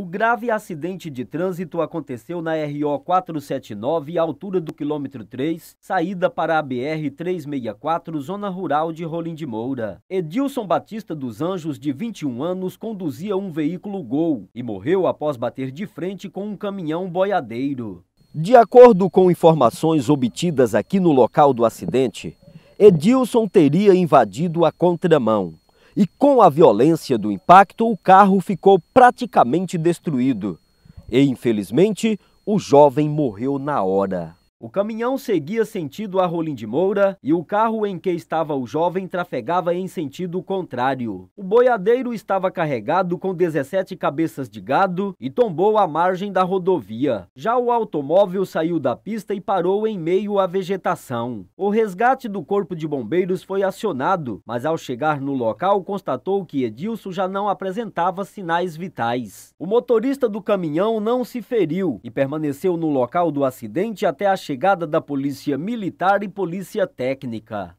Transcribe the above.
O grave acidente de trânsito aconteceu na RO 479, altura do quilômetro 3, saída para a BR 364, zona rural de Rolim de Moura. Edilson Batista dos Anjos, de 21 anos, conduzia um veículo Gol e morreu após bater de frente com um caminhão boiadeiro. De acordo com informações obtidas aqui no local do acidente, Edilson teria invadido a contramão e com a violência do impacto, o carro ficou praticamente destruído. E infelizmente, o jovem morreu na hora. O caminhão seguia sentido a Rolim de Moura e o carro em que estava o jovem trafegava em sentido contrário. O boiadeiro estava carregado com 17 cabeças de gado e tombou à margem da rodovia. Já o automóvel saiu da pista e parou em meio à vegetação. O resgate do corpo de bombeiros foi acionado, mas ao chegar no local constatou que Edilson já não apresentava sinais vitais. O motorista do caminhão não se feriu e permaneceu no local do acidente até a chegada da Polícia Militar e Polícia Técnica.